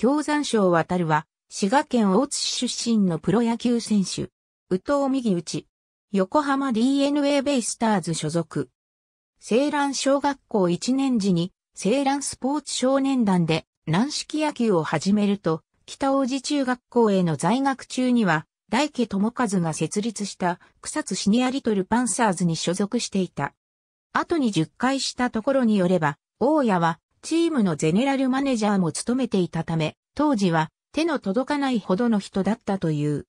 京山賞渡るは、滋賀県大津市出身のプロ野球選手。宇藤右内。横浜 DNA ベイスターズ所属。西蘭小学校1年時に、西蘭スポーツ少年団で軟式野球を始めると、北大子中学校への在学中には、大家智和が設立した草津シニアリトルパンサーズに所属していた。後に10回したところによれば、大家はチームのゼネラルマネジャーも務めていたため、当時は手の届かないほどの人だったという。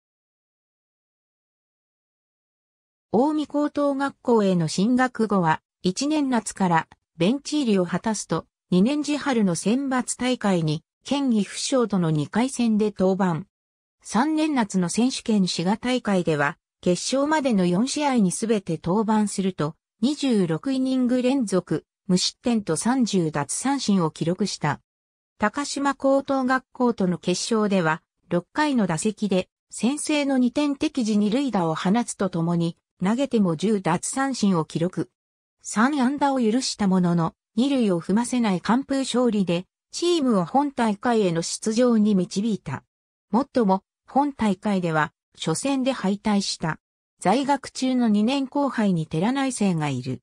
大見高等学校への進学後は、1年夏からベンチ入りを果たすと、2年次春の選抜大会に、県議不省との2回戦で登板。3年夏の選手権滋賀大会では、決勝までの4試合にすべて登板すると、26イニング連続無失点と30奪三振を記録した。高島高等学校との決勝では、6回の打席で、先制の2点適時に塁打を放つとともに、投げても10奪三振を記録。3安打を許したものの、2塁を踏ませない完封勝利で、チームを本大会への出場に導いた。もっとも、本大会では、初戦で敗退した。在学中の2年後輩に寺内生がいる。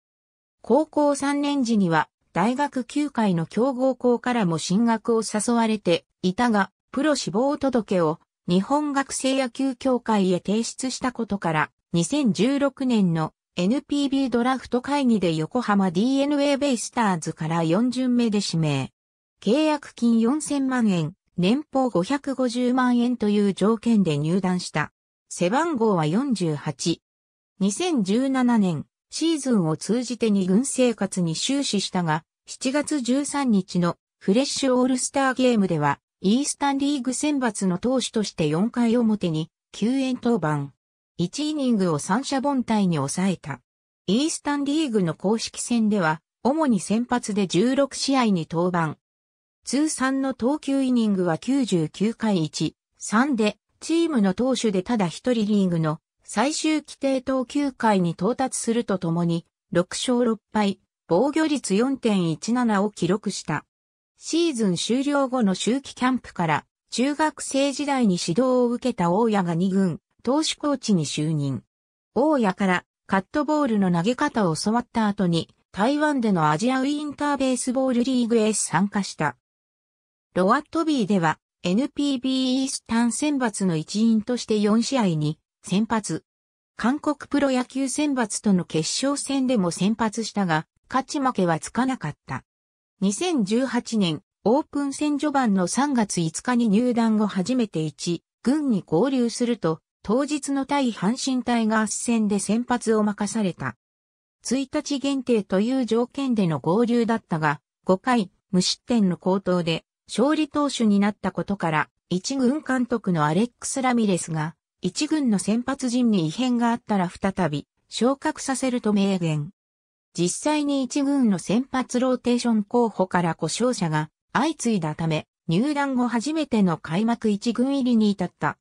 高校3年時には大学9回の強豪校からも進学を誘われていたが、プロ志望届を日本学生野球協会へ提出したことから、2016年の NPB ドラフト会議で横浜 DNA ベイスターズから4巡目で指名。契約金4000万円、年俸550万円という条件で入団した。背番号は48。2017年、シーズンを通じて2軍生活に終始したが、7月13日のフレッシュオールスターゲームでは、イースタンリーグ選抜の投手として4回表に救援登板。1イニングを三者凡退に抑えた。イースタンリーグの公式戦では、主に先発で16試合に登板。通算の投球イニングは99回1、3で、チームの投手でただ一人リーグの最終規定投球回に到達するとともに、6勝6敗、防御率4.17を記録した。シーズン終了後の周期キャンプから、中学生時代に指導を受けた大谷が2軍、投手コーチに就任。大谷からカットボールの投げ方を教わった後に、台湾でのアジアウィンターベースボールリーグへ参加した。ロワットビーでは NPB イースタン選抜の一員として4試合に先発。韓国プロ野球選抜との決勝戦でも先発したが、勝ち負けはつかなかった。2018年、オープン戦序盤の3月5日に入団後初めて1、軍に合流すると、当日の対阪神タイガース戦で先発を任された。1日限定という条件での合流だったが、5回、無失点の高騰で、勝利投手になったことから、1軍監督のアレックス・ラミレスが、一軍の先発陣に異変があったら再び昇格させると明言。実際に一軍の先発ローテーション候補から故障者が相次いだため、入団後初めての開幕一軍入りに至った。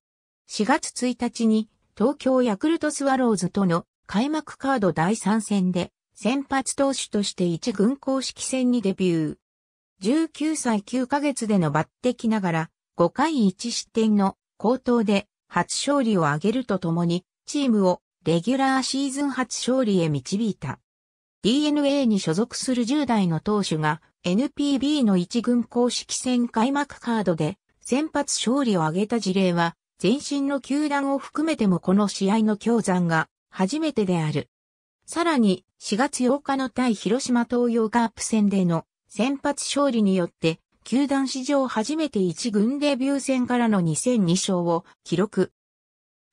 4月1日に東京ヤクルトスワローズとの開幕カード第3戦で先発投手として一軍公式戦にデビュー。19歳9ヶ月での抜擢ながら5回1失点の高騰で初勝利を挙げるとともに、チームをレギュラーシーズン初勝利へ導いた。DNA に所属する10代の投手が NPB の一軍公式戦開幕カードで先発勝利を挙げた事例は、前身の球団を含めてもこの試合の強山が初めてである。さらに4月8日の対広島東洋カープ戦での先発勝利によって球団史上初めて1軍デビュー戦からの2 0 0 2勝を記録。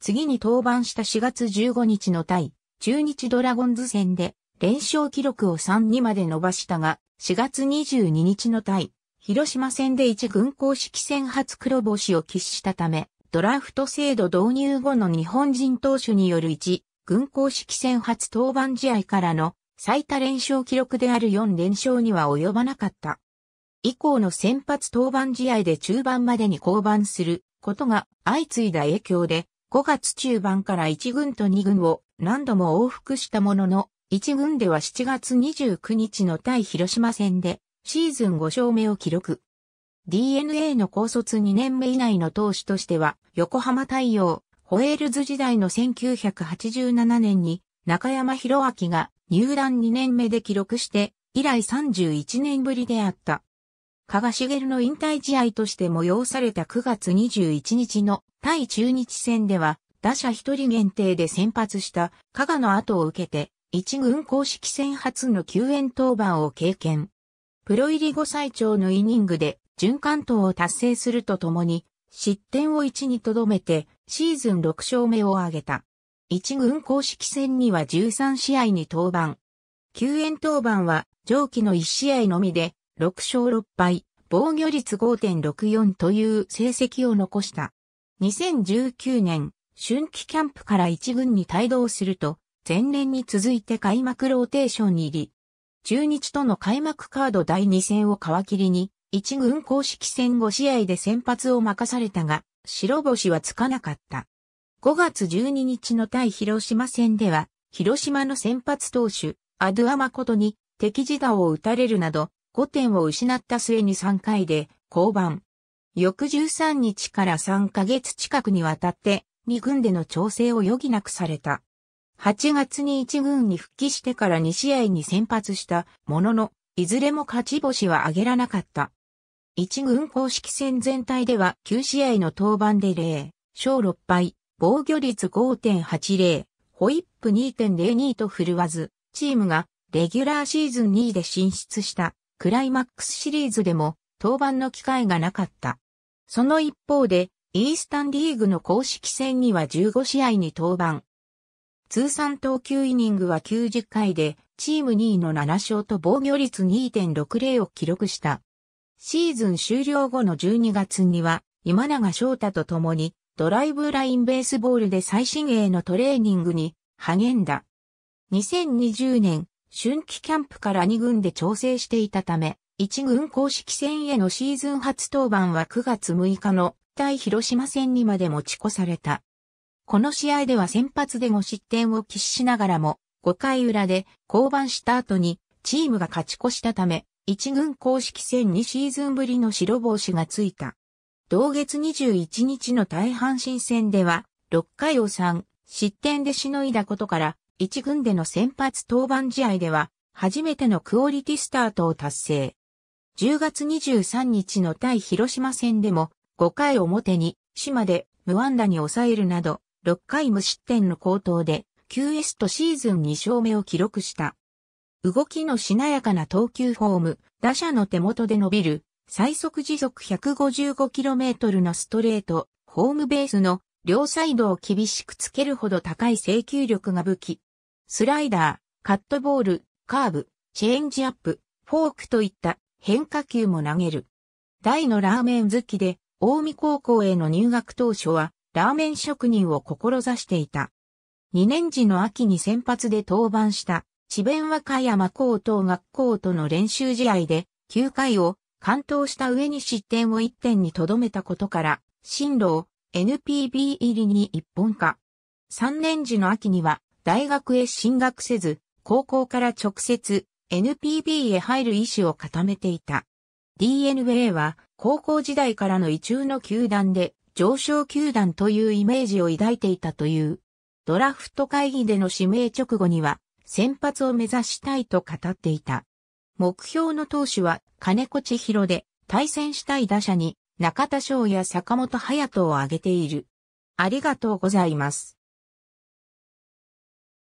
次に登板した4月15日の対中日ドラゴンズ戦で連勝記録を3にまで伸ばしたが、4月22日の対広島戦で1軍公式戦初黒星を喫したため、ドラフト制度導入後の日本人投手による1軍公式戦初登板試合からの最多連勝記録である4連勝には及ばなかった。以降の先発登板試合で中盤までに降板することが相次いだ影響で、5月中盤から1軍と2軍を何度も往復したものの、1軍では7月29日の対広島戦でシーズン5勝目を記録。DNA の高卒2年目以内の投手としては、横浜太陽、ホエールズ時代の1987年に中山博明が入団2年目で記録して、以来31年ぶりであった。加賀茂の引退試合として催された9月21日の対中日戦では、打者1人限定で先発した加賀の後を受けて、一軍公式戦初の救援登板を経験。プロ入り後最長のイニングで、準関東を達成するとともに、失点を1にとどめて、シーズン6勝目を挙げた。一軍公式戦には13試合に登板。救援登板は、上記の1試合のみで、6勝6敗、防御率5.64という成績を残した。2019年、春季キャンプから一軍に帯同すると、前年に続いて開幕ローテーションに入り、中日との開幕カード第2戦を皮切りに、一軍公式戦5試合で先発を任されたが、白星はつかなかった。5月12日の対広島戦では、広島の先発投手、アドゥアマコトに敵自打を打たれるなど、5点を失った末に3回で降板。翌13日から3ヶ月近くにわたって2軍での調整を余儀なくされた。8月に1軍に復帰してから2試合に先発したものの、いずれも勝ち星は挙げらなかった。1軍公式戦全体では9試合の登板で0、勝6敗、防御率5.80、ホイップ2.02と振るわず、チームがレギュラーシーズン2位で進出した。クライマックスシリーズでも登板の機会がなかった。その一方で、イースタンリーグの公式戦には15試合に登板。通算投球イニングは90回で、チーム2位の7勝と防御率2.60を記録した。シーズン終了後の12月には、今永翔太と共に、ドライブラインベースボールで最新鋭のトレーニングに励んだ。2020年春季キャンプから2軍で調整していたため、1軍公式戦へのシーズン初登板は9月6日の対広島戦にまで持ち越された。この試合では先発で5失点を喫しながらも、5回裏で降板した後にチームが勝ち越したため、1軍公式戦2シーズンぶりの白星がついた。同月21日の大阪神戦では、6回を3失点でしのいだことから、1軍での先発登板試合では、初めてのクオリティスタートを達成。10月23日の対広島戦でも、5回表に、島で無安打に抑えるなど、6回無失点の好投で、QS とシーズン2勝目を記録した。動きのしなやかな投球フォーム、打者の手元で伸びる、最速時速 155km のストレート、ホームベースの両サイドを厳しくつけるほど高い制球力が武器、スライダー、カットボール、カーブ、チェンジアップ、フォークといった変化球も投げる。大のラーメン好きで、大見高校への入学当初は、ラーメン職人を志していた。2年時の秋に先発で登板した、智弁和歌山高等学校との練習試合で、9回を完投した上に失点を1点に留めたことから、進路を NPB 入りに一本化。3年時の秋には、大学へ進学せず、高校から直接 NPB へ入る意思を固めていた。DNA は高校時代からの異中の球団で上昇球団というイメージを抱いていたという。ドラフト会議での指名直後には先発を目指したいと語っていた。目標の投手は金子千尋で対戦したい打者に中田翔や坂本隼人を挙げている。ありがとうございます。